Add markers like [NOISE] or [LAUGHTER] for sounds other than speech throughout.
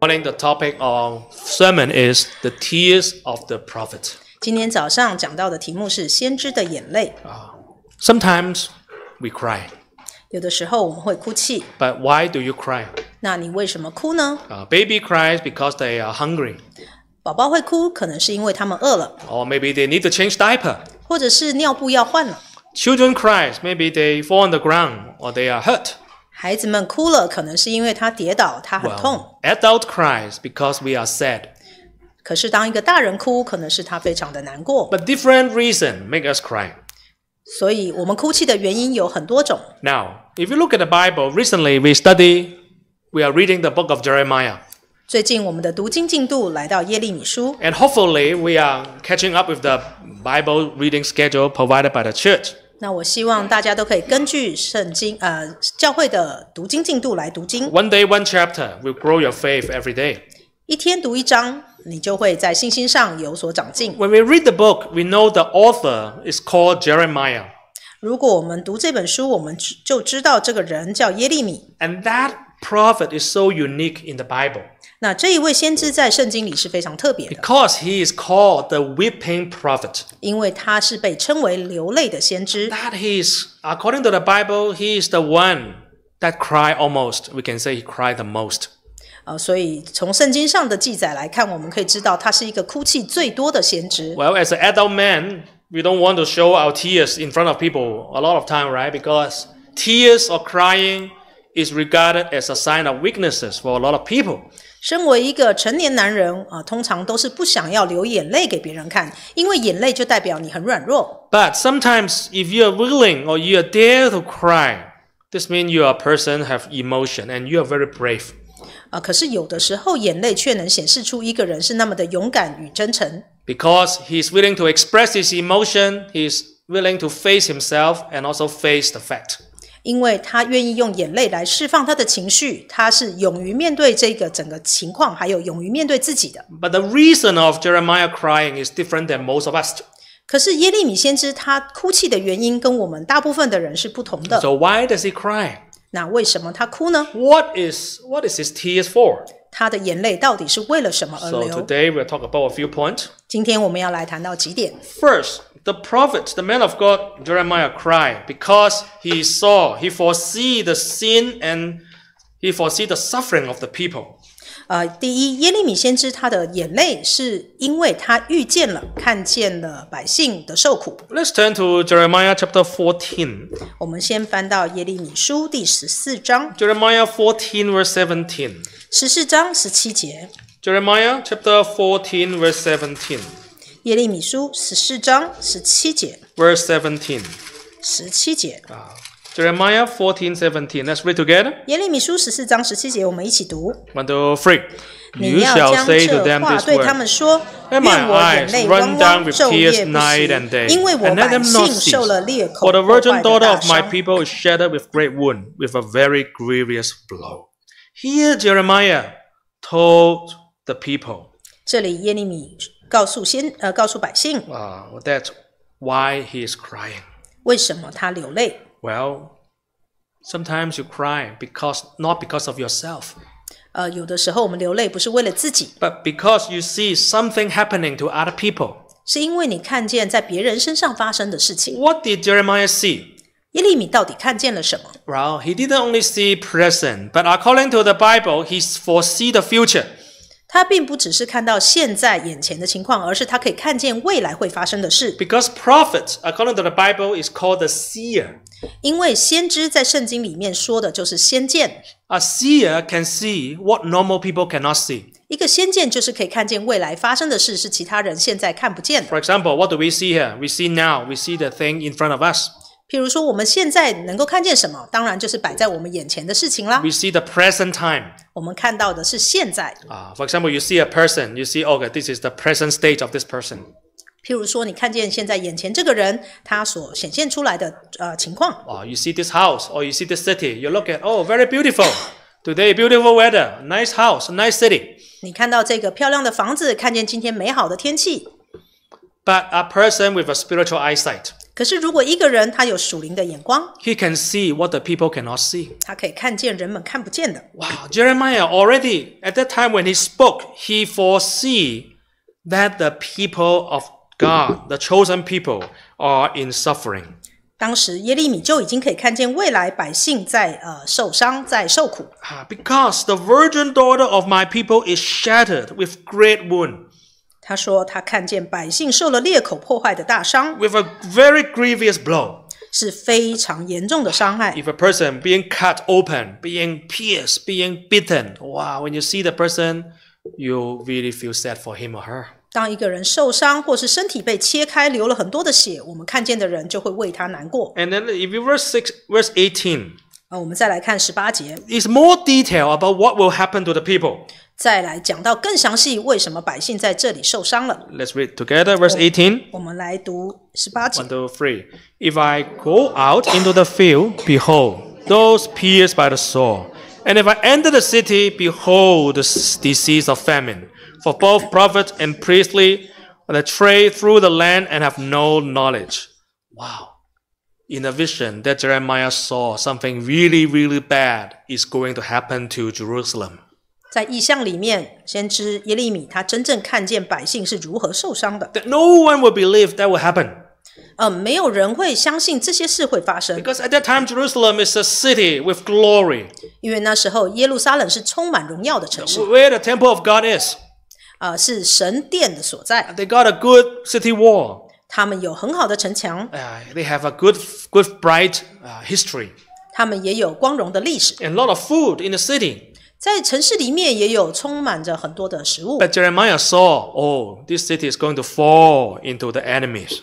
Morning, the topic of sermon is the tears of the prophet. 今天早上讲到的题目是先知的眼泪。啊 sometimes we cry, But why do you cry? 那你为什么哭呢？Uh, baby cries because they are hungry, Or maybe they need to change diaper. Children cries, maybe they fall on the ground or they are hurt. 孩子们哭了，可能是因为他跌倒，他很痛。Well, adult cries because we are sad. 可是当一个大人哭，可能是他非常的难过。But different reason make us cry. 所以我们哭泣的原因有很多种。Now, if you look at the Bible, recently we study, we are reading the book of Jeremiah. 最近我们的读经进度来到耶利米书。And hopefully we are catching up with the Bible reading schedule provided by the church. 那我希望大家都可以根据圣经，呃，教会的读经进度来读经。One day, one chapter will grow your faith every day. 一天读一章，你就会在信心上有所长进。When we read the book, we know the author is called Jeremiah. 如果我们读这本书，我们就知道这个人叫耶利米。And that prophet is so unique in the Bible. 那这一位先知在圣经里是非常特别的，because he is called the weeping prophet，因为他是被称为流泪的先知。That he is according to the Bible, he is the one that cried almost. We can say he cried the most. 啊，所以从圣经上的记载来看，我们可以知道他是一个哭泣最多的先知。Well, as an adult man, we don't want to show our tears in front of people a lot of time, right? Because tears or crying is regarded as a sign of weaknesses for a lot of people. 身为一个成年男人啊，通常都是不想要流眼泪给别人看，因为眼泪就代表你很软弱。But sometimes if you are willing or you are dare to cry, this means you are a person have emotion and you are very brave. 啊，可是有的时候眼泪却能显示出一个人是那么的勇敢与真诚。Because he is willing to express his emotion, he is willing to face himself and also face the fact. 因为他愿意用眼泪来释放他的情绪，他是勇于面对这个整个情况，还有勇于面对自己的。But the reason of Jeremiah crying is different than most of us. 可是耶利米先知他哭泣的原因跟我们大部分的人是不同的。So why does he cry? 那为什么他哭呢？What is what is his tears for? 他的眼泪到底是为了什么而流？So today we'll talk about a few points. 今天我们要来谈到几点。First. the prophet, the man of God, Jeremiah cried because he saw, he foresee the sin and he foresee the suffering of the people. 呃，第一，耶利米先知他的眼泪是因为他遇见了、看见了百姓的受苦。Let's turn to Jeremiah chapter fourteen。我们先翻到耶利米书第十四章。Jeremiah fourteen verse seventeen。十四章十七节。Jeremiah chapter fourteen verse seventeen。耶利米书十四章十七节。Verse seventeen. 十七节。啊。Jeremiah 14:17. Let's read together. 耶利米书十四章十七节，我们一起读。One, two, three. the virgin daughter of my people is shattered with great wound, with a very grievous blow. Here Jeremiah told the people. 这里耶利米告诉先呃告诉百姓。啊、uh,，That's why he is crying. sometimes you cry because not because of yourself. 呃，有的时候我们流泪不是为了自己，But because you see something happening to other people. 是因为你看见在别人身上发生的事情。What did Jeremiah see? he didn't only see present, but according to the Bible, he foresee the future. 他并不只是看到现在眼前的情况，而是他可以看见未来会发生的事。Because prophet, according to the Bible, is called the seer. 因为先知在圣经里面说的就是先见。A seer can see what normal people cannot see. 一个先见就是可以看见未来发生的事，是其他人现在看不见的。For example, what do we see here? We see now, we see the thing in front of us. 譬如说，我们现在能够看见什么，当然就是摆在我们眼前的事情啦。We see the present time. example, you see a person, you see, okay, this is the present state of this person. see this house, or you see this city, you look at, oh, very beautiful. Today, beautiful weather, nice house, nice city. 你看到这个漂亮的房子，看见今天美好的天气。But a person with a spiritual eyesight. 可是如果一个人他有属灵的眼光，He can see what the people cannot see. Jeremiah already at that time when he spoke, he foresee that the people of God, the chosen people, are in suffering. the virgin daughter of my people is shattered with great wound. 他说他看见百姓受了裂口破坏的大伤，with a very grievous blow，是非常严重的伤害。If a person being cut open, being pierced, being bitten, wow, when you see the person, you really feel sad for him or her. 当一个人受伤或是身体被切开，流了很多的血，我们看见的人就会为他难过。And then if you verse six, verse eighteen. more detail about what will happen to the people. 再来讲到更详细为什么百姓在这里受伤了。Let's read together verse eighteen. 我们来读十八节。One, two, three. If I go out into the field, behold, those pierced by the sword. And if I enter the city, behold, the disease of famine. For both prophet and priestly they trade through the land and have no knowledge. Wow. In a vision that Jeremiah saw, something really, really bad is going to happen to Jerusalem. 在意象里面，先吃一粒米，他真正看见百姓是如何受伤的。That no one would believe that would happen。嗯，没有人会相信这些事会发生。Because at that time Jerusalem is a city with glory。因为那时候耶路撒冷是充满荣耀的城市。Where the temple of God is。啊，是神殿的所在。They got a good city wall。他们有很好的城墙。They have a good, good, bright history。他们也有光荣的历史。And a lot of food in the city。在城市里面也有充满着很多的食物。But Jeremiah saw, oh, this city is going to fall into the enemies.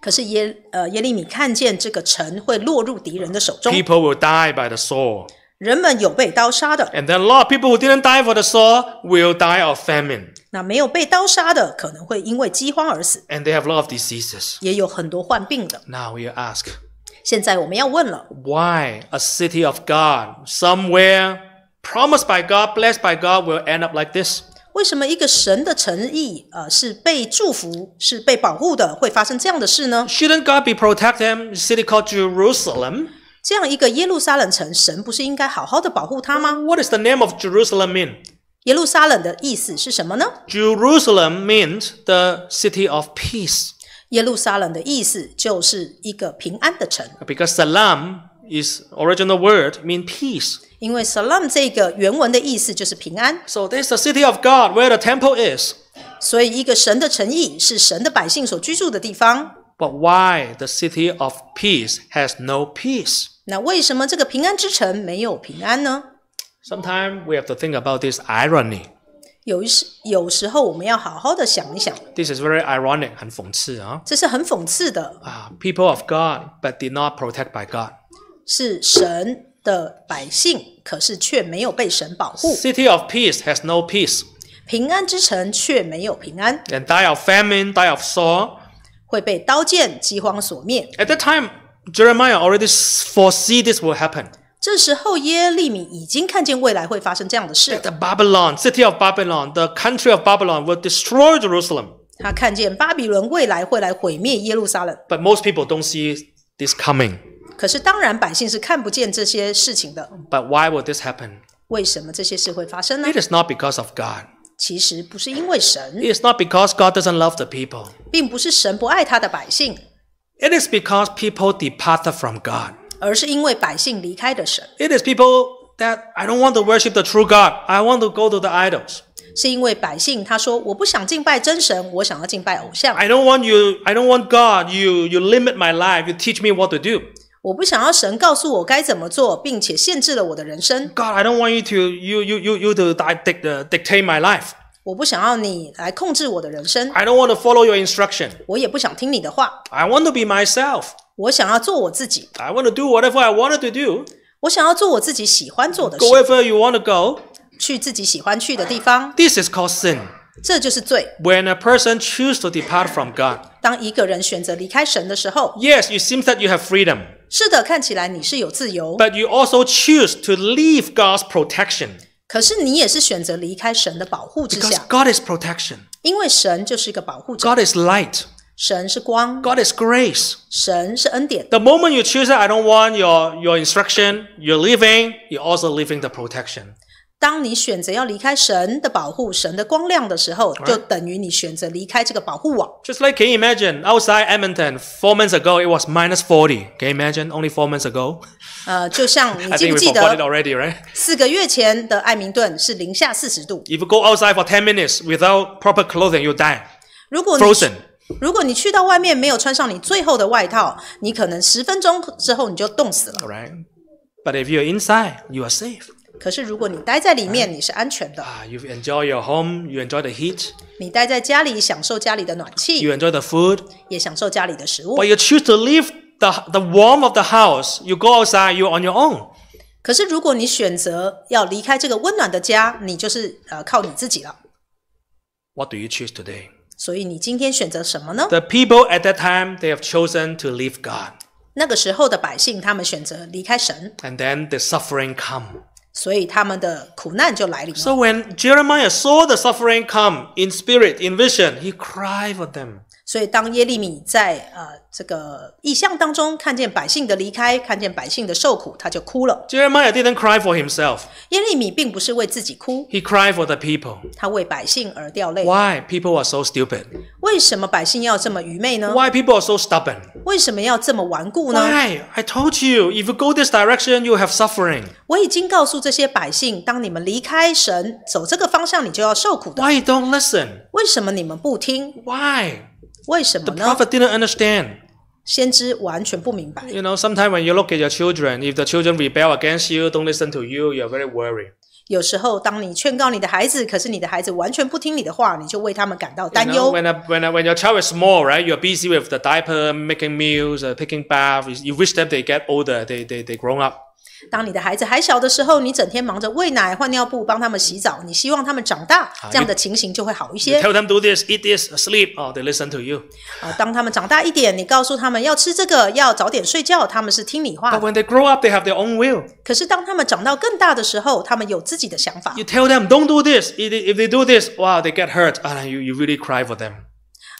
可是耶呃耶利米看见这个城会落入敌人的手中。People will die by the sword. 人们有被刀杀的。And then a lot of people who didn't die by the sword will die of famine. 那没有被刀杀的可能会因为饥荒而死。And they have a lot of diseases. 也有很多患病的。Now we ask. 现在我们要问了。Why a city of God somewhere? promised by God, blessed by God will end up like this. 为什么一个神的诚意啊、呃、是被祝福、是被保护的，会发生这样的事呢？Shouldn't God be protecting city called Jerusalem? 这样一个耶路撒冷城，神不是应该好好的保护它吗？What is the name of Jerusalem mean? means the city of peace. 耶路撒冷的意思就是一个平安的城。Because Salam is original word mean peace. 因为 salam 这个原文的意思就是平安。So this is the city of God where the temple is. 所以一个神的诚意是神的百姓所居住的地方。But why the city of peace has no peace? 那为什么这个平安之城没有平安呢？Sometimes we have to think about this irony. 有时有时候我们要好好的想一想。This is very ironic, People of God but did not protect by God. 是神。的百姓，可是却没有被神保护。City of peace has no peace. 平安之城却没有平安。And die of famine, die of sword. 会被刀剑、饥荒所灭。At that time, Jeremiah already foresee this will happen. 这时候，耶利米已经看见未来会发生这样的事。The Babylon, city of Babylon, the country of Babylon will destroy Jerusalem. 他看见巴比伦未来会来毁灭耶路撒冷。But most people don't see this coming. 可是当然百姓是看不见这些事情的。But why would this happen? It is not because of God. It is not because God doesn't love the people. 并不是神不爱他的百姓，It is because people departed from God. It is people that I don't want to worship the true God. I want to go to the idols. 是因为百姓他说我不想敬拜真神，我想要敬拜偶像。I don't want you. I don't want God. You you limit my life. You teach me what to do. 我不想要神告诉我该怎么做，并且限制了我的人生。God, I don't want you to you you you you to dictate uh, dictate my life. 我不想要你来控制我的人生。I don't want to follow your instruction. 我也不想听你的话。I want to be myself. 我想要做我自己。I want to do whatever I wanted to do. 我想要做我自己喜欢做的事。Go wherever you want to go. 去自己喜欢去的地方。This is called sin. 这就是罪。When a person chooses to depart from God. 当一个人选择离开神的时候。Yes, it seems that you have freedom. 是的，看起来你是有自由。But you also choose to leave God's protection. Because is protection. 因为神就是一个保护者，God is light. 神是光，God is grace. 神是恩典。The moment you choose that I don't want your, your instruction, you're leaving, you're also leaving the protection. 当你选择要离开神的保护、神的光亮的时候，就等于你选择离开这个保护网。Just like can you imagine outside Edmonton four months ago it was minus forty. Can you imagine only four months ago? [LAUGHS] 呃，就像你记不记得四个月前的爱明顿是零下四十度。If [LAUGHS] [LAUGHS] you go outside for ten minutes without proper clothing, you die. 如果 frozen. 如果你去到外面没有穿上你最后的外套，你可能十分钟之后你就冻死了。Right, but if you're inside, you are safe you enjoy your home, you enjoy the heat. 你待在家里，享受家里的暖气。You enjoy the food. 也享受家里的食物。But you choose to leave the the warmth of the house. You go outside. You're on your own. 可是如果你选择要离开这个温暖的家，你就是呃靠你自己了。What do you choose today? 所以你今天选择什么呢？The people at that time they have chosen to leave God. 那个时候的百姓，他们选择离开神。And then the suffering come. 所以他们的苦难就来临了。So when Jeremiah saw the suffering come in spirit, in vision, he cried for them. 所以，当耶利米在呃这个意象当中看见百姓的离开，看见百姓的受苦，他就哭了。Jeremiah didn't cry for himself. 耶利米并不是为自己哭。He cried for the people. 他为百姓而掉泪。Why people are so stupid? 为什么百姓要这么愚昧呢？Why people are so stubborn? 为什么要这么顽固呢？Why? I told you, if you go this direction, you have suffering. 我已经告诉这些百姓，当你们离开神，走这个方向，你就要受苦的。Why don't listen? 为什么你们不听？Why? 为什么 The prophet didn't understand. 先知完全不明白。You know, sometimes when you look at your children, if the children rebel against you, don't listen to you, you're very worried. 有时候，当你劝告你的孩子，可是你的孩子完全不听你的话，你就为他们感到 know, 忧。when, a, when, a, when your child is small, right, you're busy with the diaper, making meals, uh, picking bath. You, you wish that they get older, they, they, they grown up. 当你的孩子还小的时候，你整天忙着喂奶、换尿布、帮他们洗澡，你希望他们长大，这样的情形就会好一些。Tell them do this, eat this, sleep. Oh, they listen to you. 啊，当他们长大一点，你告诉他们要吃这个，要早点睡觉，他们是听你话。But when they grow up, they have their own will. 可是当他们长到更大的时候，他们有自己的想法。You tell them don't do this. If if they do this, wow, they get hurt. You you really cry for them.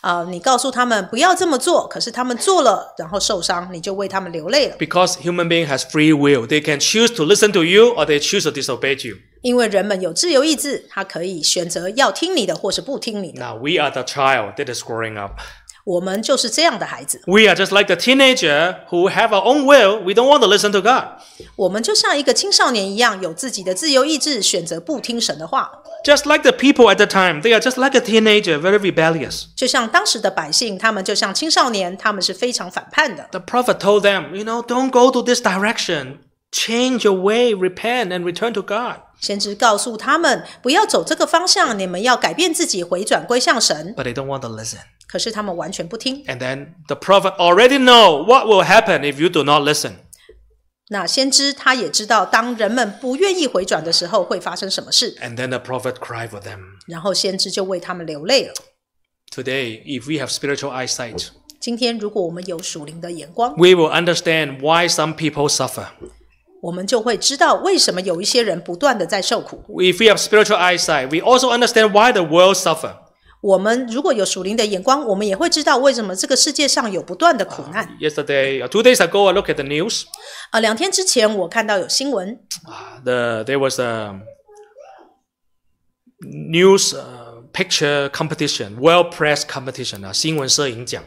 啊！你告诉他们不要这么做，可是他们做了，然后受伤，你就为他们流泪了。Because human being has free will, they can choose to listen to you or they choose to disobey you. 因为人们有自由意志，他可以选择要听你的，或是不听你。的。Now we are the child that is growing up. 我们就是这样的孩子。We are just like the teenager who have our own will. We don't want to listen to God. 我们就像一个青少年一样，有自己的自由意志，选择不听神的话。Just like the people at the time, they are just like a teenager, very rebellious. 就像当时的百姓，他们就像青少年，他们是非常反叛的。The prophet told them, you know, don't go to this direction. Change your way, repent, and return to God. 先知告诉他们不要走这个方向，你们要改变自己，回转归向神。But they don't want to listen. 可是他们完全不听。And then the prophet already know what will happen if you do not listen. 那先知他也知道，当人们不愿意回转的时候会发生什么事。And then the prophet cried for them. 然后先知就为他们流泪了。Today, if we have spiritual eyesight, 今天如果我们有属灵的眼光，We will understand why some people suffer. 我们就会知道为什么有一些人不断的在受苦。If we have spiritual eyesight, we also understand why the world suffer. yesterday, uh, two days ago, I looked at the news. 啊，两天之前我看到有新闻。The uh, there was a news uh, picture competition, world press competition 啊，新闻摄影奖。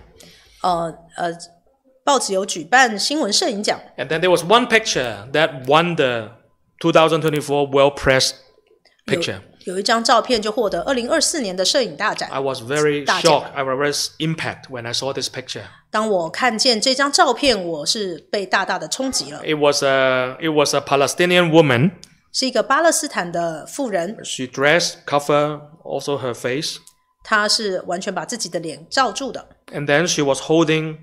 呃呃。报纸有举办新闻摄影奖。And then there was one picture that won the 2024 World Press Picture. 有一张照片就获得二零二四年的摄影大展。I was very shocked. I was very impacted when I saw this picture. 当我看见这张照片，我是被大大的冲击了。It was a it was a Palestinian woman. 是一个巴勒斯坦的妇人。She dressed cover also her face. 她是完全把自己的脸罩住的。And then she was holding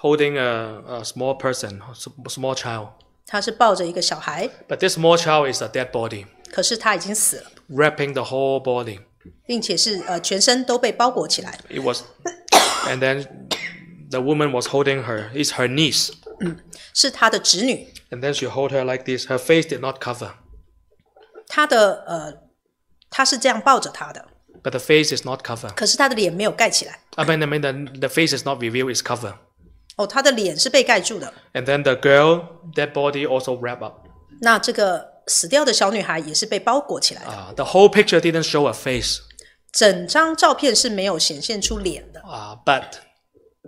holding a, a small person, a small child. 他是抱着一个小孩。But this small child is a dead body. 可是他已经死了。Wrapping the whole body. 并且是呃全身都被包裹起来。It was, and then the woman was holding her. It's her niece. 嗯，是她的侄女。And [COUGHS] then she hold her like this. Her face did not cover. 她的呃，她是这样抱着她的。But the face is not covered. 可是她的脸没有盖起来。I mean, I mean, the the face is not revealed. It's covered. And then the girl, that body also wrap up. the whole picture didn't show a face. 整张照片是没有显现出脸的。啊、uh,，but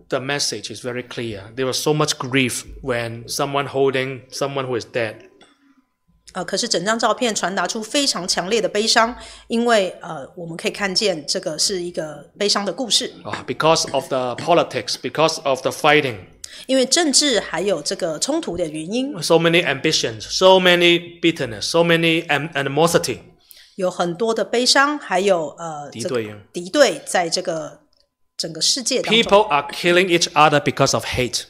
the message is very clear. There was so much grief when someone holding someone who is dead. 啊！可是整张照片传达出非常强烈的悲伤，因为呃，我们可以看见这个是一个悲伤的故事啊。Because of the politics, because of the fighting，因为政治还有这个冲突的原因。So many ambitions, so many bitterness, so many animosity，有很多的悲伤，还有呃敌对敌对在这个整个世界当中。People are killing each other because of hate。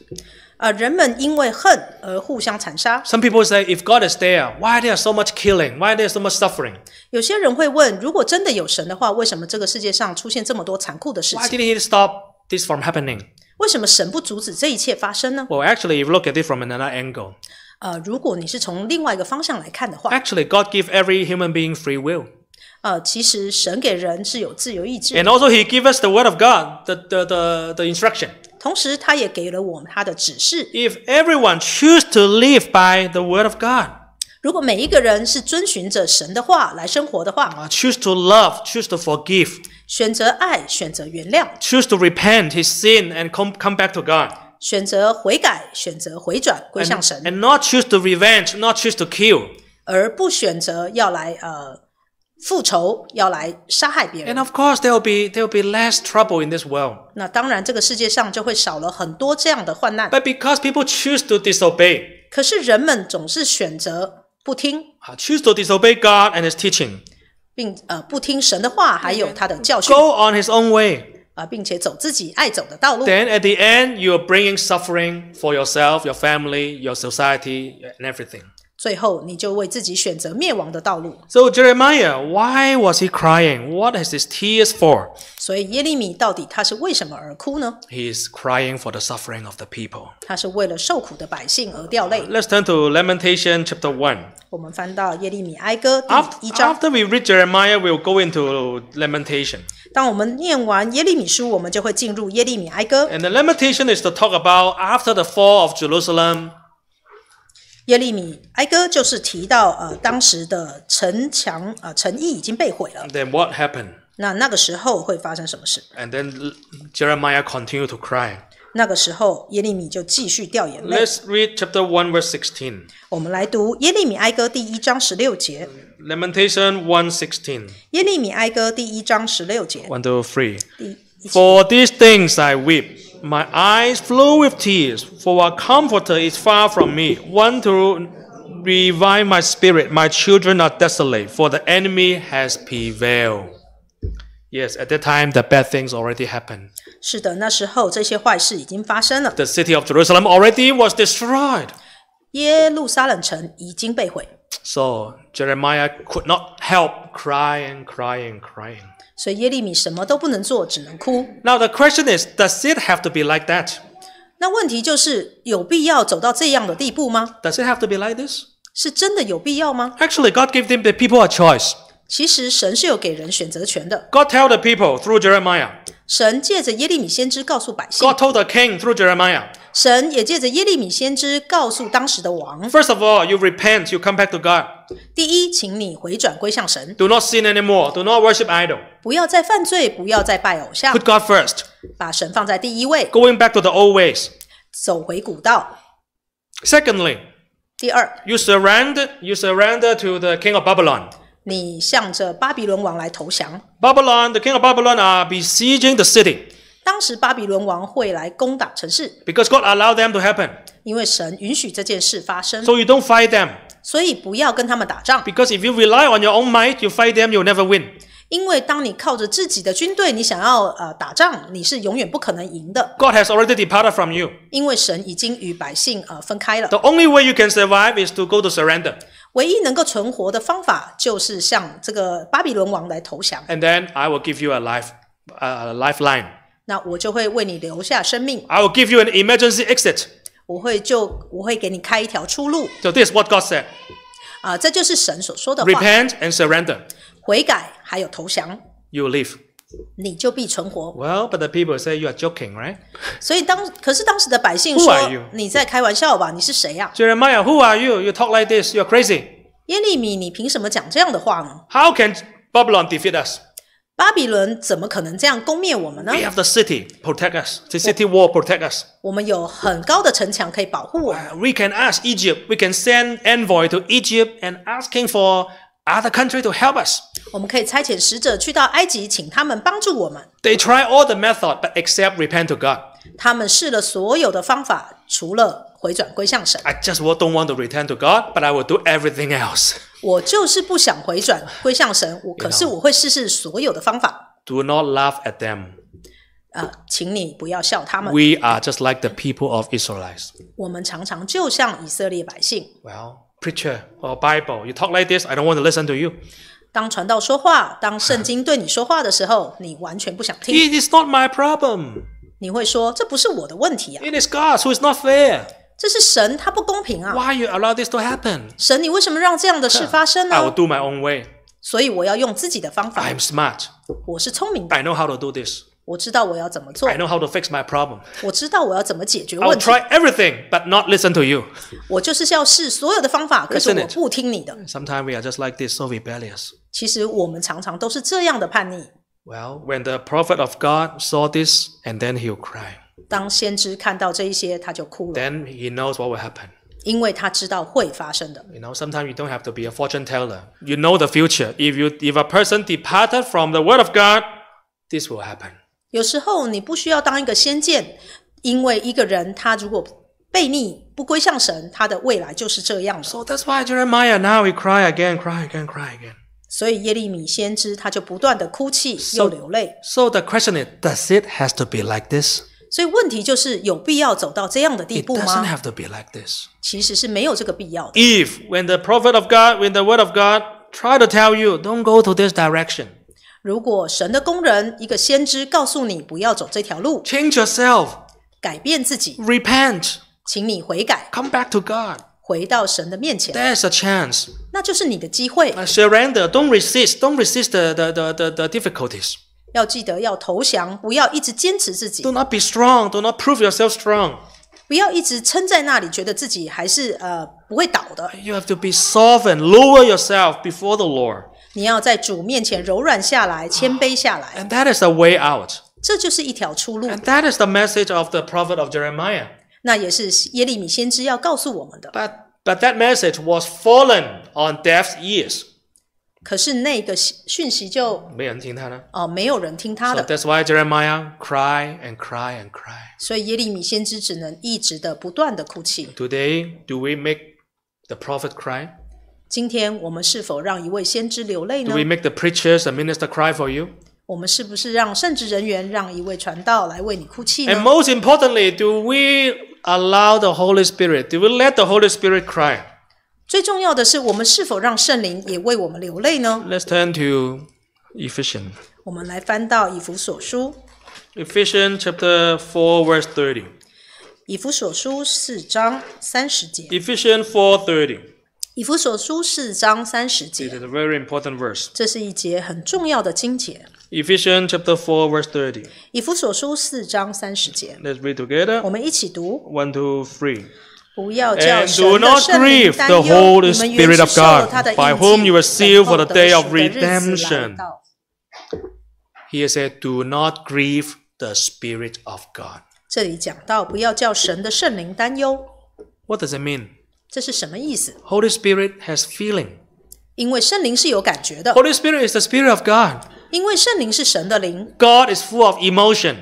呃，人们因为恨而互相残杀。Some people say if God is there, why there's so much killing? Why there's so much suffering? 有些人会问：如果真的有神的话，为什么这个世界上出现这么多残酷的事情？Why didn't He stop this from happening? 为什么神不阻止这一切发生呢？Well, actually, if you look at it from another angle, 呃，如果你是从另外一个方向来看的话，Actually, God g i v e every human being free will. 呃，其实神给人是有自由意志。And also, He g i v e us the word of God, the the the instruction. 同时，他也给了我们他的指示。If everyone choose to live by the word of God，如果每一个人是遵循着神的话来生活的话，choose to love, choose to forgive，选择爱，选择原谅，choose to repent his sin and come come back to God，选择悔改，选择回转归向神，and not choose to revenge, not choose to kill，而不选择要来呃。复仇，要来杀害别人。And of course, there will be there will be less trouble in this world. 那当然，这个世界上就会少了很多这样的患难。But because people choose to choose to disobey God and His teaching，并呃不听神的话，还有他的教训。Go on his own way。啊，并且走自己爱走的道路。Then at the end, you are bringing suffering for yourself, your family, your society, and everything. 最后你就为自己选择灭亡的道路。So Jeremiah, why was he crying? What is his tears for? 所以耶利米到底他是为什么而哭呢？He is crying for the suffering of the people. 他是为了受苦的百姓而掉泪。Uh, us turn to Lamentation chapter one. 我们翻到耶利米哀歌第一章。After we read Jeremiah, we'll go into Lamentation. 当我们念完耶利米书，我们就会进入耶利米哀歌。And the Lamentation is to talk about after the fall of Jerusalem. 耶利米哀歌就是提到，呃，当时的城墙，呃，城邑已经被毁了。Then what happened? 那那个时候会发生什么事？And then Jeremiah continued to cry. 那个时候，耶利米就继续掉眼泪。Let's read chapter one verse sixteen. 我们来读耶利米哀歌第一章十六节。Lamentation one sixteen. 耶利米哀歌第一章十六节。One two three. For these things I weep. My eyes flow with tears, for a comforter is far from me, one to revive my spirit. My children are desolate, for the enemy has prevailed. Yes, at that time the bad things already happened. 是的，那时候这些坏事已经发生了。The city of Jerusalem already was destroyed. 耶路撒冷城已经被毁。So Jeremiah could not help crying, crying, crying. 所以耶利米什么都不能做，只能哭。Now the question is, does it have to be like that? 那问题就是有必要走到这样的地步吗？Does it have to be like this? 是真的有必要吗？Actually, God gave them the people a choice. 其实神是有给人选择权的。God tell the people through Jeremiah. 神借着耶利米先知告诉百姓。God told the king through Jeremiah. 神也借着耶利米先知告诉当时的王。First of all, you repent, you come back to God. 第一，请你回转归向神。Do not sin anymore. Do not worship idol. 不要再犯罪，不要再拜偶像。Put God first. 把神放在第一位。Going back to the old ways. 走回古道。Secondly. 第二，You surrender. You surrender to the king of Babylon. 你向着巴比伦王来投降。Babylon, the king of Babylon are besieging the city. 当时巴比伦王会来攻打城市。Because God allowed them to happen. 因为神允许这件事发生。So you don't fight them. 所以不要跟他们打仗。Because if you rely on your own might, you fight them, you'll never win. 因为当你靠着自己的军队，你想要呃打仗，你是永远不可能赢的。God has already departed from you. 因为神已经与百姓呃分开了。The only way you can survive is to go to surrender. 唯一能够存活的方法就是向这个巴比伦王来投降。And then I will give you a life, a lifeline. 那我就会为你留下生命。I will give you an emergency exit. 我会就我会给你开一条出路。So this is what God said. 啊，这就是神所说的话。Repent and surrender. 悔改还有投降。You live. 你就必存活。Well, but the people say you are joking, right? 所以当可是当时的百姓说你在开玩笑吧？你是谁呀？Jeremiah, who are you? You talk like this, you're crazy. 耶利米，你凭什么讲这样的话呢？How can Babylon defeat us? 巴比伦怎么可能这样攻灭我们呢 have the city protect us. The city wall protect us. 我们有很高的城墙可以保护我们。Uh, We can ask Egypt. We can send envoy to Egypt and asking for other country to help us. 我们可以差遣使者去到埃及，请他们帮助我们。They try all the method, but except repent to God. 他们试了所有的方法，除了回转归向神。I just don't want to return to God, but I will do everything else. 我就是不想回转归向神，我可是我会试试所有的方法。Do not laugh at them. 呃，请你不要笑他们。We are just like the people of Israelites. 我们常常就像以色列百姓。Well, preacher or Bible, you talk like this, I don't want to listen to you. 当传道说话，当圣经对你说话的时候，你完全不想听。It is not my problem. 你会说这不是我的问题啊。It is God's, who is not fair. 这是神，他不公平啊！Why you allow this to happen？神，你为什么让这样的事发生呢？I will do my own way。所以我要用自己的方法。I'm smart。我是聪明的。I know how to do this。我知道我要怎么做。I know how to fix my problem。我知道我要怎么解决问题。I'll try everything, but not listen to you。我就是要试所有的方法，可是我不听你的。Sometimes we are just like this, so rebellious。其实我们常常都是这样的叛逆。Well, when the prophet of God saw this, and then he'll cry. 当先知看到这一些，他就哭了，then he knows what will happen. 因为他知道会发生的。You know, sometimes you don't have to be a fortune teller. You know the future. If you if a person departed from the word of God, this will happen. 有时候你不需要当一个先见，因为一个人他如果悖逆不归向神，他的未来就是这样的。So that's why Jeremiah now he cry again, cry again, cry again. 所以耶利米先知他就不断的哭泣又流泪。So the question is, does it has to be like this? 所以问题就是有必要走到这样的地步吗 it It doesn't have to be like this. 其实是没有这个必要的。If, when the prophet of God, when the word of God try to tell you, don't go to this direction, 如果神的工人一个先知告诉你不要走这条路，change yourself, 改变自己，repent, 请你悔改，come back to God. 回到神的面前，There's a chance. 那就是你的机会。Uh, surrender. Don't resist. Don't resist the, the, the, the difficulties. 要记得要投降，不要一直坚持自己。Do not be strong. Do not prove yourself strong. 不要一直撑在那里，觉得自己还是呃不会倒的。You have to be soft and Lower yourself before the Lord. 你要在主面前柔软下来，谦卑下来。And that is a way out. 这就是一条出路。And that is the message of the prophet of Jeremiah. 那也是耶利米先知要告诉我们的。But but that message was fallen on deaf ears. 可是那个讯息就没人听他的哦，没有人听他的。That's why Jeremiah cry and cry and cry。所以耶利米先知只能一直的不断的哭泣。Today do we make the prophet cry？今天我们是否让一位先知流泪呢？Do we make the preachers and minister cry for you？我们是不是让圣职人员让一位传道来为你哭泣呢？And most importantly，do we allow the Holy Spirit？Do we let the Holy Spirit cry？最重要的是，我们是否让圣灵也为我们流泪呢？Let's turn to Ephesians. 我们来翻到以弗所书。Ephesians chapter four verse thirty. 以弗所书四章三十节。Ephesians four thirty. 以弗所书四章三十节。It is a very important verse. 这是一节很重要的经节。Ephesians chapter four verse thirty. 以弗所书四章三十节。Let's read together. 我们一起读。One, two, three. And do not grieve the Holy Spirit of God, by whom you were sealed for the day of redemption. He said, Do not grieve the Spirit of God. What does it mean? Holy Spirit has feeling. Holy Spirit is the Spirit of God. 因为圣灵是神的灵。God is full of emotion.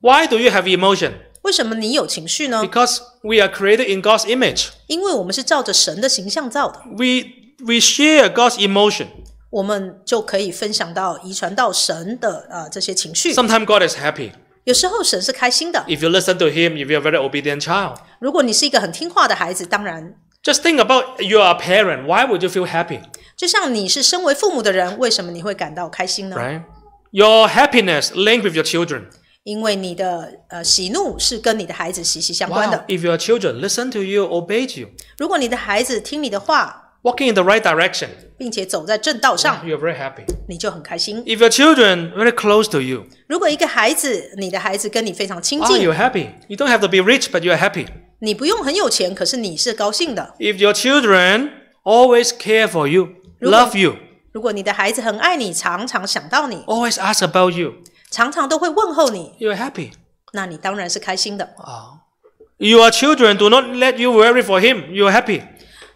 Why do you have emotion? 为什么你有情绪呢？Because we are created in God's image。因为我们是照着神的形象造的。We we share God's emotion。我们就可以分享到、遗传到神的啊、呃、这些情绪。Sometimes God is happy。有时候神是开心的。If you listen to Him, if you're a very obedient child。如果你是一个很听话的孩子，当然。Just think about you are a parent. Why would you feel happy? 就像你是身为父母的人，为什么你会感到开心呢？Right. Your happiness linked with your children. 因为你的呃喜怒是跟你的孩子息息相关的。If your children listen to you, obey you，如果你的孩子听你的话，Walking in the right direction，并且走在正道上，You are very happy，你就很开心。If your children very close to you，如果一个孩子，你的孩子跟你非常亲近，Are you happy？You don't have to be rich, but you are happy。你不用很有钱，可是你是高兴的。If your children always care for you, love you，如果你的孩子很爱你，常常想到你，Always ask about you。常常都会问候你。You're happy. 那你当然是开心的。啊、Your children do not let you worry for him. You're happy.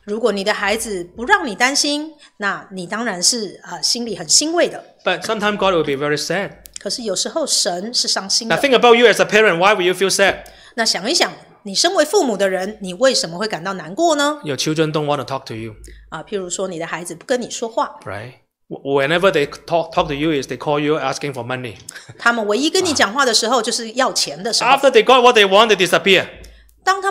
如果你的孩子不让你担心，那你当然是啊、呃、心里很欣慰的。But sometimes God will be very sad. 可是有时候神是伤心 Now 的。think about you as a parent. Why will you feel sad? 那想一想，你身为父母的人，你为什么会感到难过呢？Your children don't want to talk to you, 啊，譬如说你的孩子不跟你说话，right? Whenever they talk talk to you is they call you asking for money. [LAUGHS] 他们唯一跟你讲话的时候就是要钱的时候。After they got what they want, they disappear. you are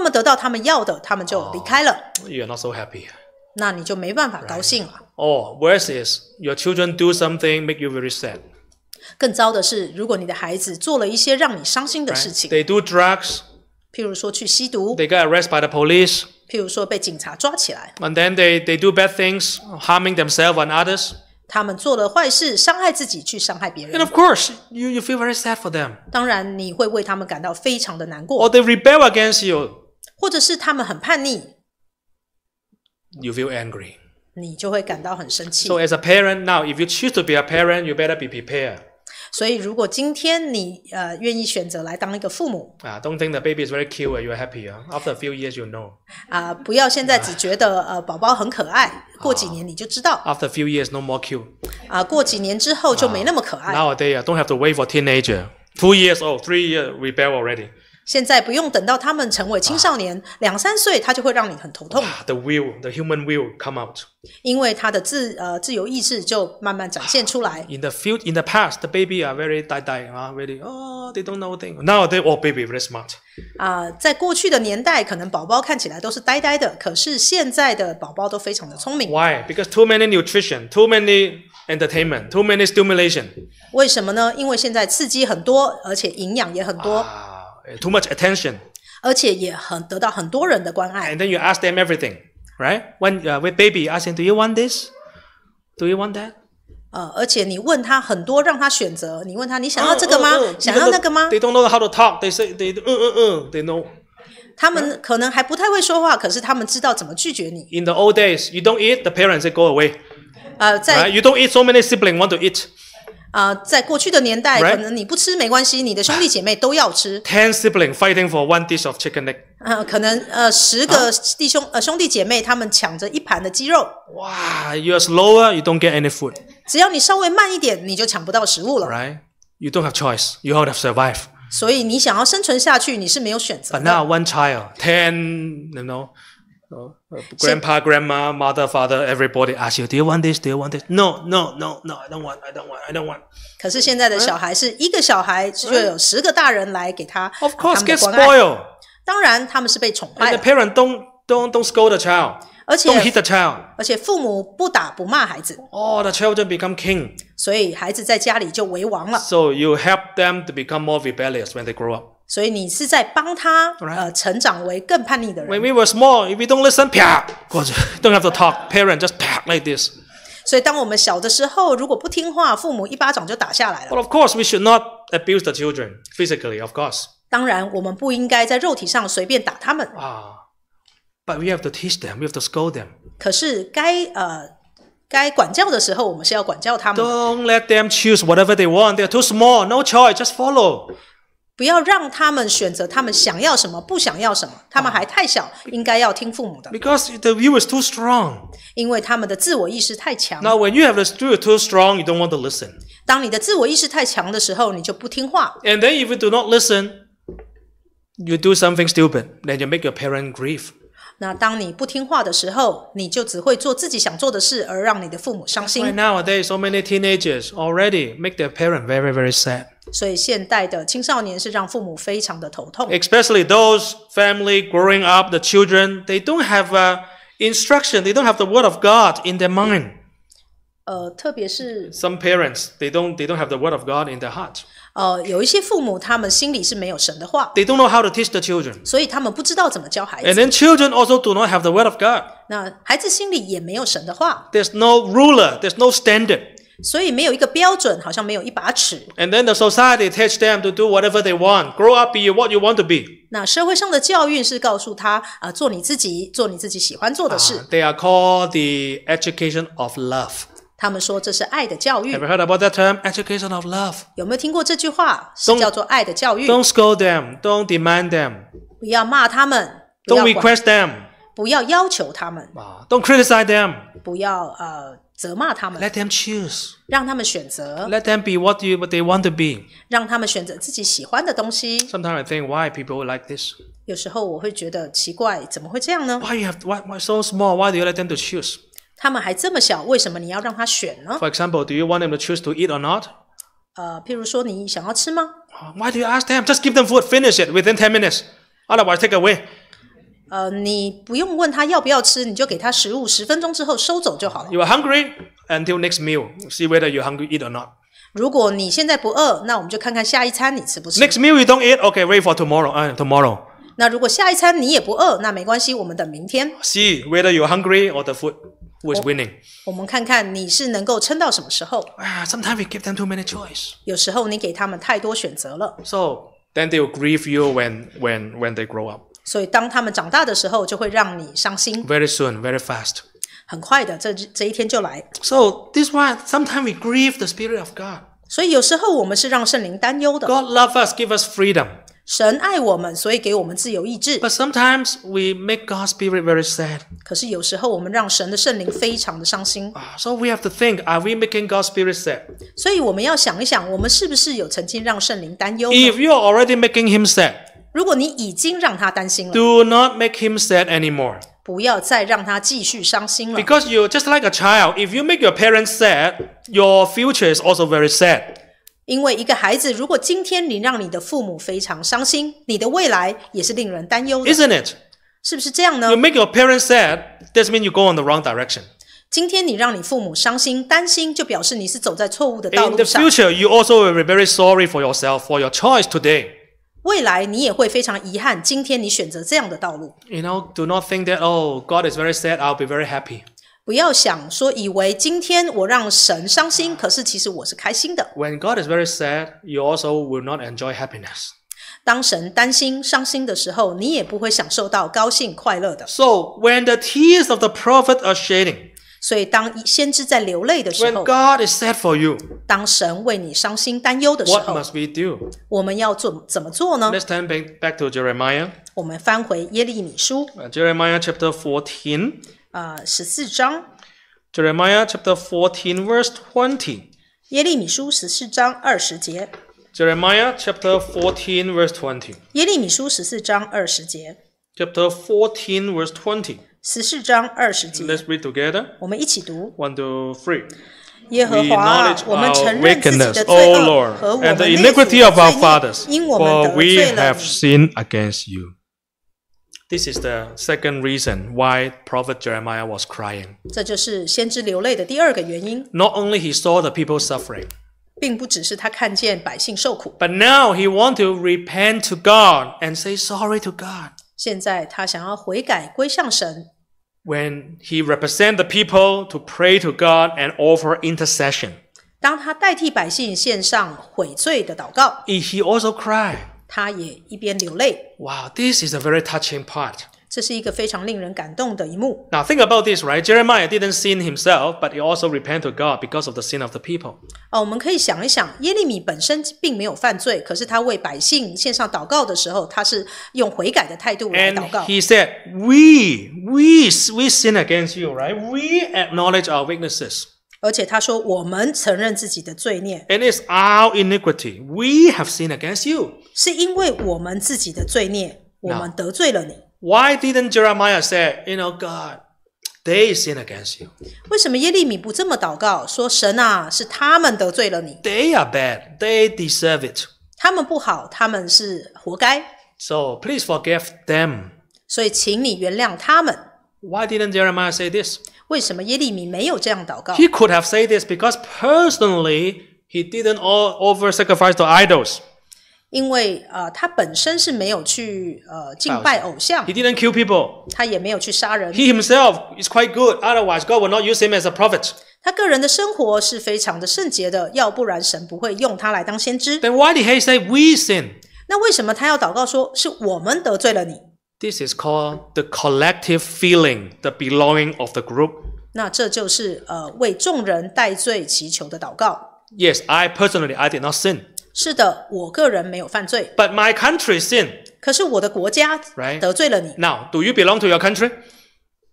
not so happy. 那你就没办法高兴了。Oh, worse is your children do something make you very sad. They do drugs. 譬如说去吸毒。They get arrested by the police. 譬如说被警察抓起来。And then they they do bad things, harming themselves and others. 他们做了坏事，伤害自己，去伤害别人。And of course, you you feel very sad for them. 当然，你会为他们感到非常的难过。Or they rebel against you. 或者是他们很叛逆。You feel angry. 你就会感到很生气。So as a parent now, if you choose to be a parent, you better be prepared. 所以，如果今天你呃愿意选择来当一个父母啊，Don't think the baby is very cute, you're happy. After a few years, you know. 啊，不要现在只觉得呃宝宝很可爱，过几年你就知道。After a few years, no more cute. 啊，过几年之后就没那么可爱。Nowadays, don't have to wait for teenager. Two years old, three year s rebell already. 现在不用等到他们成为青少年，两三岁他就会让你很头痛。The will, the human will come out，因为他的自呃自由意志就慢慢展现出来。In the field, in the past, the baby are very 呆呆啊，very oh they don't know thing. Now they, all baby very smart. 啊，在过去的年代，可能宝宝看起来都是呆呆的，可是现在的宝宝都非常的聪明。Why? Because too many nutrition, too many entertainment, too many stimulation. 为什么呢？因为现在刺激很多，而且营养也很多。Uh, too much attention. 而且也很得到很多人的关爱。And then you ask them everything, right? When uh, with baby, asking, "Do you want this? Do you want that?" 呃，而且你问他很多，让他选择。你问他，你想要这个吗？想要那个吗 They don't know how to talk. They say they 嗯嗯嗯，they uh, know. 他们可能还不太会说话，可是他们知道怎么拒绝你。In the old days, you don't eat, the parents say go away. 呃，在 You don't eat, so many siblings want to eat. 啊，在过去的年代，可能你不吃没关系，你的兄弟姐妹都要吃。Ten s i b l i n g fighting for one dish of chicken leg。啊，可能呃，十个弟兄呃兄弟姐妹，他们抢着一盘的鸡肉。哇，you are slower, you don't get any food。只要你稍微慢一点，你就抢不到食物了。Right, you don't have choice, you have to survive. 所以你想要生存下去，你是没有选择。的。But now one child, ten, you know. uh, grandpa, so, grandma, mother, father, everybody ask you, do you want this? Do you want this? No, no, no, no, I don't want, I don't want, I don't want. 可是现在的小孩是一个小孩就有十个大人来给他，Of course, get spoiled。当然，他们是被宠坏的。The parent don't don't don't scold the child. 而且 don't hit the child. 而且父母不打不骂孩子。Oh, the children become king. 所以孩子在家里就为王了。So you help them to become more rebellious when they grow up. 所以你是在帮他呃成长为更叛逆的人。When we were small, if we don't listen, we do don't have to talk. Parent just 啪 like this. 所以当我们小的时候，如果不听话，父母一巴掌就打下来了。But of course, we should not abuse the children physically. Of course. 当然，我们不应该在肉体上随便打他们。啊，But we have to teach them. We have to scold them. 可是该呃。该管教的时候，我们是要管教他们。Don't let them choose whatever they want. They're too small, no choice, just follow. 不要让他们选择他们想要什么，不想要什么。他们还太小，应该要听父母的。Because the view is too strong，因为他们的自我意识太强。Now when you have the view too strong, you don't want to listen。当你的自我意识太强的时候，你就不听话。And then if you do not listen, you do something stupid, then you make your parent grief。那当你不听话的时候，你就只会做自己想做的事，而让你的父母伤心。Nowadays, so many teenagers already make their parent very, very sad. 所以现代的青少年是让父母非常的头痛。Especially those family growing up the children, they don't have a instruction, they don't have the word of God in their mind. 呃，特别是 Some parents they don't they don't have the word of God in their heart. 呃，有一些父母他们心里是没有神的话。They don't know how to teach the children. 所以他们不知道怎么教孩子。And then children also do not have the word of God. 那孩子心里也没有神的话。There's no ruler, there's no standard. 所以没有一个标准，好像没有一把尺。And then the society teach them to do whatever they want, grow up be what you want to be. 那社会上的教育是告诉他啊，做你自己，做你自己喜欢做的事。They are called the education of love. 他们说这是爱的教育。Have you heard about that term, education of love? 有没有听过这句话？是叫做爱的教育。Don't scold them, don't demand them. 不要骂他们。Don't request them. 不要要求他们。啊，Don't criticize them. 责骂他们。Let them choose. Let them be what you what they want to be. Sometimes I think why people would like this. 有时候我会觉得奇怪，怎么会这样呢？Why you have why why so small? Why do you let them to choose? 他们还这么小，为什么你要让他选呢？For example, do you want them to choose to eat or not? 呃，譬如说你想要吃吗？Why do you ask them? Just give them food, finish it within ten minutes. Otherwise, take away. 呃，你不用问他要不要吃，你就给他食物，十分钟之后收走就好了。You are hungry until next meal. See whether you're hungry eat or not. 如果你现在不饿，那我们就看看下一餐你吃不吃。Next meal you don't eat, okay, wait for tomorrow. 嗯，tomorrow. Uh, 那如果下一餐你也不饿，那没关系，我们等明天。See whether you're hungry or the food was winning. 我们看看你是能够撑到什么时候。Ah, sometimes we give them too many choice. 有时候你给他们太多选择了。So then they will grieve you when when when they grow up. 所以当他们长大的时候，就会让你伤心。Very soon, very fast. 很快的，这这一天就来。So this one, sometimes we grieve the spirit of God. 所以有时候我们是让圣灵担忧的。God love us, give us freedom. 神爱我们，所以给我们自由意志。But sometimes we make God's spirit very sad. 可是有时候我们让神的圣灵非常的伤心。So we have to think, are we making God's spirit sad? 所以我们要想一想，我们是不是有曾经让圣灵担忧？If you're already making Him sad. 如果你已经让他担心了，Do not make him sad anymore. 不要再让他继续伤心了。Because you just like a child, if you make your parents sad, your future is also very sad. 因为一个孩子，如果今天你让你的父母非常伤心，你的未来也是令人担忧的。Isn't it？是不是这样呢？You make your parents sad, that means you go on the wrong direction. 今天你让你父母伤心、担心，就表示你是走在错误的道 the future, you also will be very sorry for yourself for your choice today. 未来你也会非常遗憾，今天你选择这样的道路。You know, do not think that oh, God is very sad. I'll be very happy. 不要想说以为今天我让神伤心，可是其实我是开心的。When God is very sad, you also will not enjoy happiness. 当神担心、伤心的时候，你也不会享受到高兴、快乐的。So when the tears of the prophet are shedding. 所以当先知在流泪的时候，When God is sad for you，当神为你伤心担忧的时候，What must we do？我们要做怎么做呢？Let's turn back to Jeremiah。我们翻回耶利米书。Jeremiah chapter fourteen。啊，十四章。Jeremiah chapter fourteen verse twenty。耶利米书十四章二十节。Jeremiah chapter fourteen verse twenty。耶利米书十四章二十节。Chapter fourteen verse twenty。十四章二十节。Let's read together. 我们一起读。One, two, three. This is the second reason why Prophet Jeremiah was crying. 这就是先知流泪的第二个原因。Not only he saw the people suffering. 并不只是他看见百姓受苦。But now he want to repent to God and say sorry to God. 现在他想要悔改归向神。when he represent the people to pray to God and offer intercession. he also cried. this is a very touching part. 这是一个非常令人感动的一幕。Now think about this, right? Jeremiah didn't sin himself, but he also repented to God because of the sin of the people. 啊，我们可以想一想，耶利米本身并没有犯罪，可是他为百姓献上祷告的时候，他是用悔改的态度来祷告。And he said, "We, we, we sin against you, right? We acknowledge our weaknesses." 而且他说，我们承认自己的罪孽。And it's our iniquity. We have sinned against you. 是因为我们自己的罪孽，我们得罪了你。why didn't Jeremiah say, you know, God, they sin against you? 为什么耶利米不这么祷告，说神啊，是他们得罪了你，They are bad. They deserve it. 他们不好，他们是活该，So please forgive them. 所以请你原谅他们。Why didn't Jeremiah say this? 为什么耶利米没有这样祷告？He could have said this because personally he didn't all over sacrifice to idols. 因为呃，他本身是没有去呃敬拜偶像。He didn't kill people. himself is quite good. Otherwise, God will not use him as a prophet. 他个人的生活是非常的圣洁的，要不然神不会用他来当先知。Then why did he say we sin? 那为什么他要祷告说是我们得罪了你？This is called the collective feeling, the belonging of the group. 那这就是呃为众人代罪祈求的祷告。Yes, I personally I did not sin. 是的，我个人没有犯罪。But my country sinned. 可是我的国家 Right. do you belong to your country?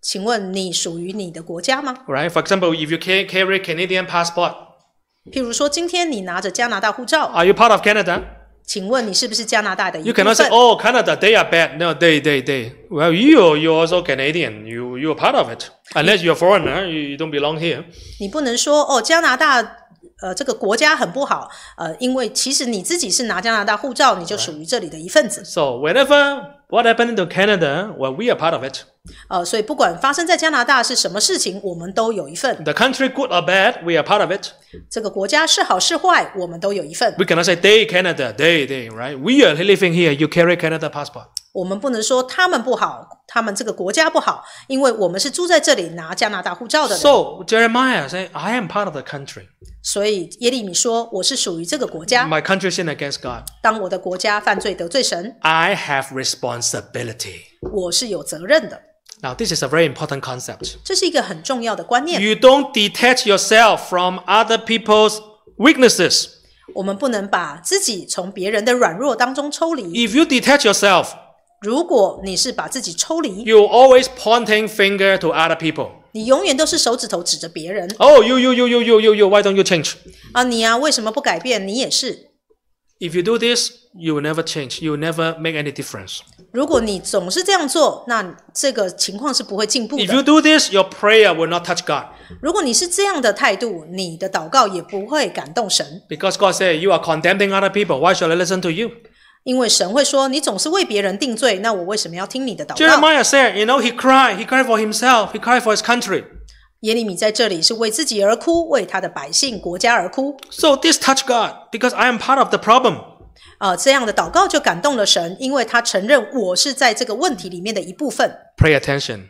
请问你属于你的国家吗？Right. For example, if you ca- carry Canadian passport, 譬如说，今天你拿着加拿大护照，are you part of Canada? You cannot say, oh, Canada, they are bad." No, they, they, they. Well, you, you're also Canadian. You, you're part of it. Unless you're foreigner, you, you don't belong here. 你不能说哦，加拿大呃，这个国家很不好，呃，因为其实你自己是拿加拿大护照，你就属于这里的一份子。So whenever what happened to Canada, we l l we are part of it. 呃，所以不管发生在加拿大是什么事情，我们都有一份。The country good or bad, we are part of it. 这个国家是好是坏，我们都有一份。We cannot say they Canada, they they right. We are living here. You carry Canada passport. 我们不能说他们不好，他们这个国家不好，因为我们是住在这里拿加拿大护照的人。So Jeremiah say, I am part of the country. 所以耶利米说，我是属于这个国家。My country sinned against God. 当我的国家犯罪得罪神，I have responsibility. 我是有责任的。Now this is a very important concept. 这是一个很重要的观念。You don't detach yourself from other people's weaknesses. 我们不能把自己从别人的软弱当中抽离。If you detach yourself 如果你是把自己抽离，you always pointing finger to other people。你永远都是手指头指着别人。Oh, you, you, you, you, you, you, you. Why don't you change? 啊，你啊，为什么不改变？你也是。If you do this, you will never change. You will never make any difference. 如果你总是这样做，那这个情况是不会进步的。If you do this, your prayer will not touch God. 如果你是这样的态度，你的祷告也不会感动神。Because God said you are condemning other people. Why should I listen to you? 因为神会说：“你总是为别人定罪，那我为什么要听你的祷告？” Jeremiah said, "You know, he cried. He cried for himself. He cried for his country." 耶利米在这里是为自己而哭，为他的百姓、国家而哭。So this touched God because I am part of the problem. 啊，这样的祷告就感动了神，因为他承认我是在这个问题里面的一部分。Pay attention.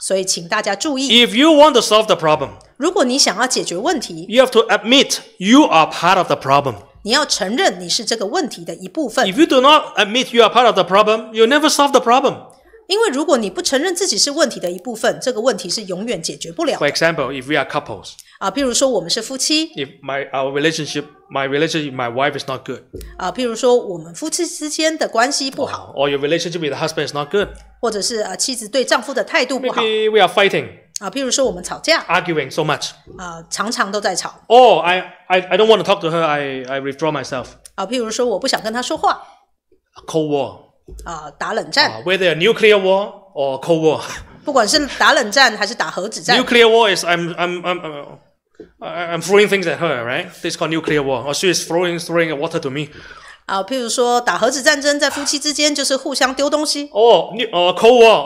所以，请大家注意。If you want to solve the problem, 如果你想要解决问题，you have to admit you are part of the problem. 你要承认你是这个问题的一部分。If you do not admit you are part of the problem, you never solve the problem. 因为如果你不承认自己是问题的一部分，这个问题是永远解决不了。For example, if we are couples. 啊，譬如说我们是夫妻。If my our relationship, my relationship, my wife is not good. 啊，譬如说我们夫妻之间的关系不好。Or your relationship with t husband e h is not good. 或者是呃妻子对丈夫的态度不好。Maybe we are fighting. 啊，譬如说我们吵架，arguing so much，啊，常常都在吵。Oh, I I I don't want to talk to her. I I withdraw myself. 啊，譬如说我不想跟她说话。Cold war. 啊，打冷战。Whether a nuclear war or cold war. [LAUGHS] 不管是打冷战还是打核子战。Nuclear war is I'm I'm I'm uh, I'm throwing things at her, right? This called nuclear war. Or she is throwing throwing water to me. war.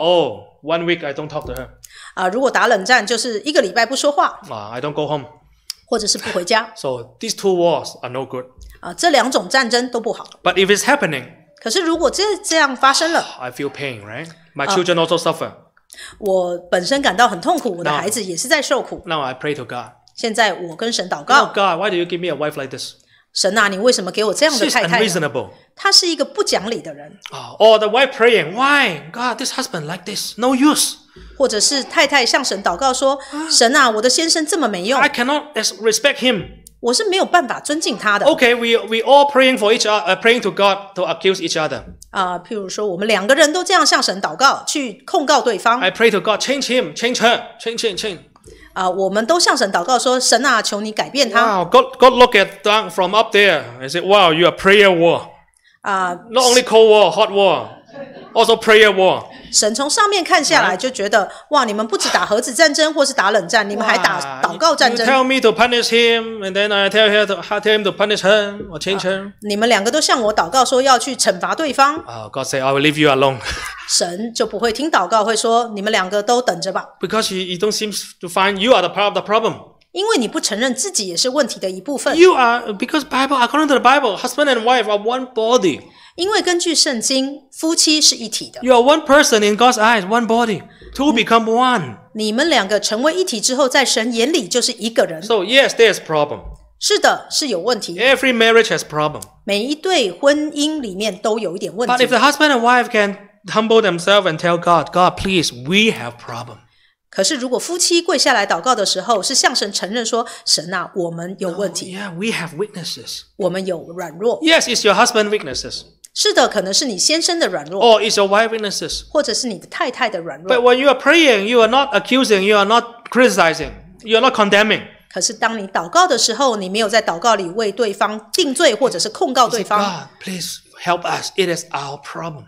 Oh, one week I don't talk to her。啊，如果打冷战，就是一个礼拜不说话。啊，I don't go home，或者是不回家。So these two wars are no good。啊，这两种战争都不好。But if it's happening，可是如果这这样发生了，I feel pain, right? My children also suffer。我本身感到很痛苦，我的孩子也是在受苦。Now I pray to God。现在我跟神祷告。Oh God, why do you give me a wife like this? 神呐、啊，你为什么给我这样的太太？他是一个不讲理的人。哦，or oh, the wife praying, why God this husband like this? No use. 或者是太太向神祷告说：“神啊，我的先生这么没用。” I cannot respect him. 我是没有办法尊敬他的。Okay, we we all praying for each other, uh, praying to God to accuse each other. 啊，譬如说，我们两个人都这样向神祷告，去控告对方。I pray to God, change him, change her, change, change, change. 啊！我们都向神祷告说：“神啊，求你改变他。”Wow, God, God, look at Dan from up there. I said, "Wow, you are prayer war." 啊，not only cold war, hot war. Also, prayer war。神从上面看下来就觉得，哇，你们不止打核子战争，或是打冷战，你们还打祷告战争。You tell me to punish him, and then I tell him to punish h i m or change her。你们两个都向我祷告说要去惩罚对方。Ah, God s a y I will leave you alone。神就不会听祷告，会说你们两个都等着吧。Because y o you don't seem to find you are the part of the problem。因为你不承认自己也是问题的一部分。You are because Bible according to the Bible, husband and wife are one body. 因为根据圣经，夫妻是一体的。You are one person in God's eyes, one body. Two mm. become one. 你们两个成为一体之后，在神眼里就是一个人。So yes, there's problem. 是的，是有问题。Every marriage has problem. 每一对婚姻里面都有一点问题。But if the husband and wife can humble themselves and tell God, God, please, we have problem. 可是如果夫妻跪下来祷告的时候，是向神承认说：“神啊，我们有问题。” Yeah, we have weaknesses. 我们有软弱。Yes, it's your husband's weaknesses. 是的，可能是你先生的软弱。Or it's your wife weaknesses. 或者是你的太太的软弱。But when you are praying, you are not accusing, you are not criticizing, you are not condemning. 可是当你祷告的时候，你没有在祷告里为对方定罪或者是控告对方。God, please help us. It is our problem.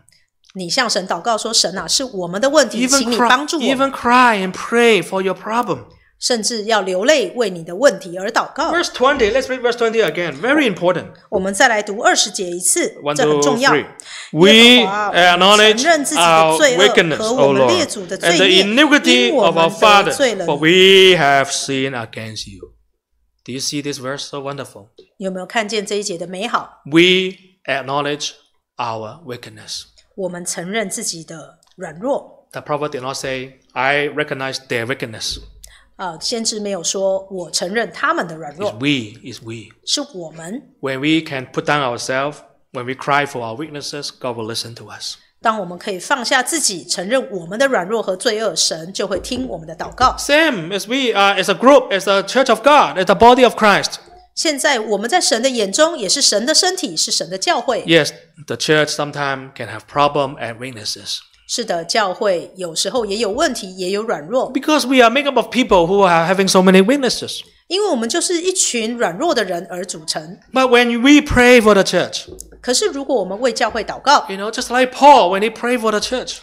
你向神祷告说：“神啊，是我们的问题，请你帮助我。” Even cry and pray for your problem. 甚至要流泪为你的问题而祷告。Verse twenty, let's read verse twenty again. Very important. 我们再来读二十节一次，这很重要。We acknowledge our wickedness, O Lord, and the iniquity of our father, for we have sinned against you. Do you see this verse so wonderful? 有没有看见这一节的美好？We acknowledge our wickedness. 我们承认自己的软弱。The prophet did not say, "I recognize their weakness." 呃，先知没有说我承认他们的软 we 弱，we, it's we. 是我们。When we can put down ourselves, when we cry for our weaknesses, God will listen to us. 当我们可以放下自己，承认我们的软弱和罪恶，神就会听我们的祷告。Same as we are as a group, as a church of God, as a body of Christ. 现在我们在神的眼中也是神的身体，是神的教会。Yes, the church sometimes can have problem and weaknesses. 是的，教会有时候也有问题，也有软弱。Because we are made up of people who are having so many weaknesses. 因为我们就是一群软弱的人而组成。But when we pray for the church. know, just like Paul when he prayed for the church.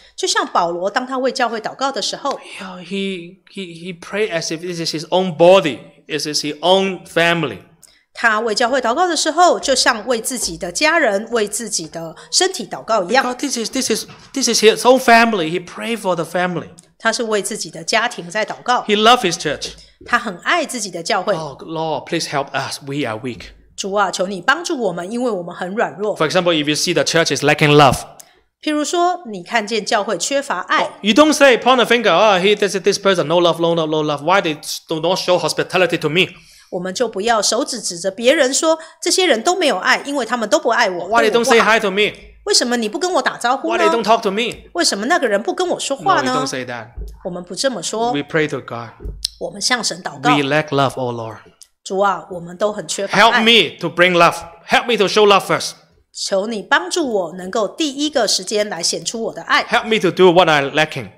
he he prayed as if this is his own body, this is his own family. 他为教会祷告的时候，就像为自己的家人、为自己的身体祷告一样。This is this is this is his own family. He prayed for the family. 他是为自己的家庭在祷告。He loved his church. 他很爱自己的教会。Oh Lord, please help us. We are weak. 主啊，求你帮助我们，因为我们很软弱。For example, if you see the church is lacking love. 譬如说，你看见教会缺乏爱。You don't say point a finger. Oh, he this this person no love, no love, no love. Why they do not show hospitality to me? 我们就不要手指指着别人说这些人都没有爱，因为他们都不爱我。Why they don't say hi to me？为什么你不跟我打招呼呢？Why they don't talk to me？为什么那个人不跟我说话呢 w e don't say that？我们不这么说。We pray to God。我们向神祷告。We lack love, O Lord。主啊，我们都很缺乏爱。Help me to bring love. Help me to show love first. 求你帮助我，能够第一个时间来显出我的爱。Help me to do what I lacking.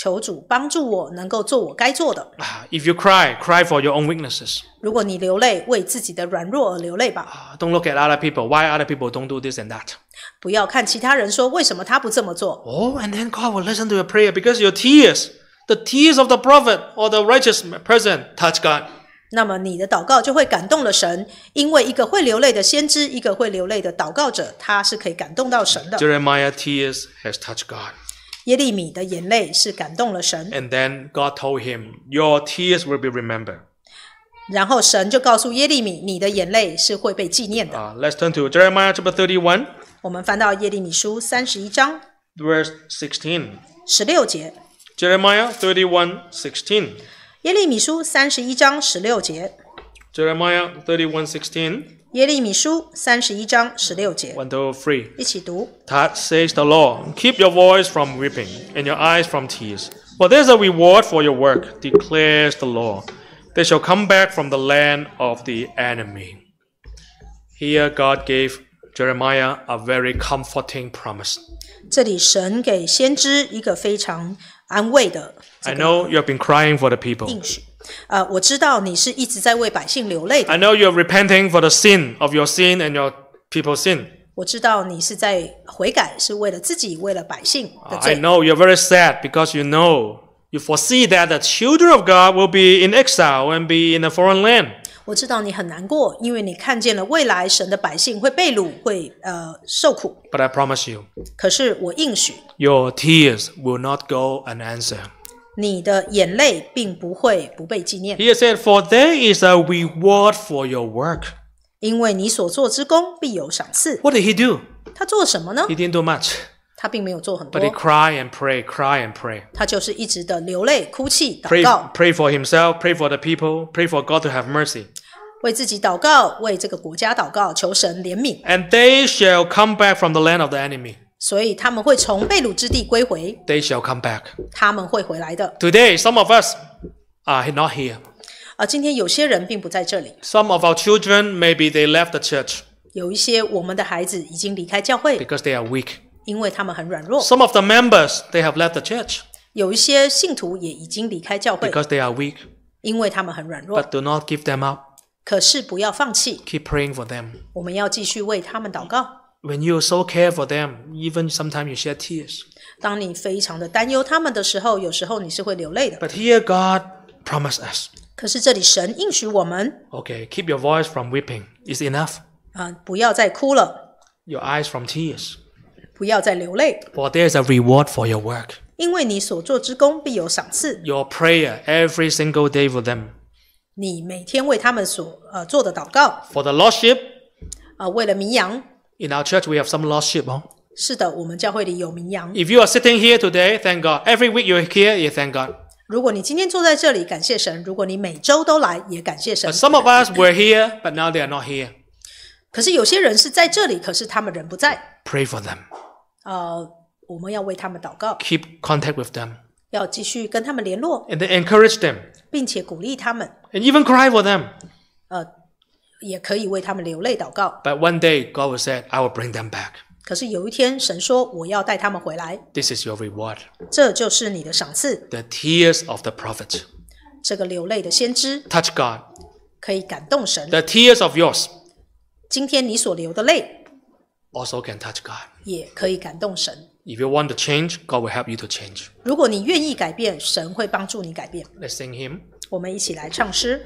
求主帮助我，能够做我该做的。If you cry, cry for your own weaknesses. 如果你流泪，为自己的软弱而流泪吧。Don't look at other people, why other people don't do this and that. 不要看其他人说，为什么他不这么做。Oh, and then God will listen to your prayer because your tears, the tears of the prophet or the righteous person, touch God. 那么你的祷告就会感动了神，因为一个会流泪的先知，一个会流泪的祷告者，他是可以感动到神的。j e r e m i a h tears has touched God. 耶利米的眼泪是感动了神，And tears then God told remembered." him, be "Your will 然后神就告诉耶利米，你的眼泪是会被纪念的。Let's turn to Jeremiah chapter thirty-one。我们翻到耶利米书三十一章，verse sixteen，十六节，Jeremiah thirty-one sixteen，耶利米书三十一章十六节。Jeremiah 31:16. 耶利米书三十一章十六节。One two three. 一起读。That says the law. keep your voice from weeping and your eyes from tears, for there's a reward for your work, declares the law. They shall come back from the land of the enemy. Here God gave Jeremiah a very comforting promise. 这里神给先知一个非常安慰的。I know you have been crying for the people. 应许。I know you're repenting for the sin of your sin and your people's sin. I know you're very sad because you know you foresee that the children of God will be in exile and be in a foreign land. 我知道你很难过，因为你看见了未来神的百姓会被掳，会呃受苦。But I promise you，可是我应许，your tears will not go unanswered。你的眼泪并不会不被纪念。He said, "For there is a reward for your work." 因为你所做之功必有赏赐。What did he do? 他做什么呢？He didn't do much. 他并没有做很多。But he cried and prayed, cried and prayed. 他就是一直的流泪、哭泣、祷告。Pray, pray for himself, pray for the people, pray for God to have mercy. 为自己祷告，为这个国家祷告，求神怜悯。And they shall come back from the land of the enemy. 所以他们会从被掳之地归回。They shall come back. 他们会回来的。Today, some of us are not here. 啊，今天有些人并不在这里。Some of our children maybe they left the church. 有一些我们的孩子已经离开教会。Because they are weak. 因为他们很软弱。Some of the members they have left the church. 有一些信徒也已经离开教会。Because they are weak. 因为他们很软弱。But do not give them up. 可是不要放弃。Keep praying for them. 我们要继续为他们祷告。When 我们要继续为他们祷告。When you so care for them, even sometimes you shed tears. 当你非常的担忧他们的时候，有时候你是会流泪的。But here God promised us. 可是这里神应许我们 Okay, keep your voice from weeping. It's enough. 啊，不要再哭了，Your eyes from tears. 不要再流泪，For there is a reward for your work. 因为你所做之功必有赏赐。Your prayer every single day for them. 你每天为他们所呃做的祷告 For the lordship, 啊、为了民羊，in our church we have some lordship. Huh? 是的，我们教会里有名扬。If you are sitting here today, thank God. Every week you're here, you thank God. 如果你今天坐在这里，感谢神；如果你每周都来，也感谢神。But some of us were here, but now they are not here. 可是有些人是在这里，可是他们人不在。Pray for them. 呃，我们要为他们祷告。Keep contact with them. 要继续跟他们联络。And then encourage them. 并且鼓励他们。And even cry for them. 呃，也可以为他们流泪祷告。But one day God will say, "I will bring them back." 可是有一天，神说：“我要带他们回来。” This is your reward。这就是你的赏赐。The tears of the prophet。这个流泪的先知。Touch God。可以感动神。The tears of yours。今天你所流的泪，also can touch God。也可以感动神。If you want to change, God will help you to change。如果你愿意改变，神会帮助你改变。Let's sing him。我们一起来唱诗。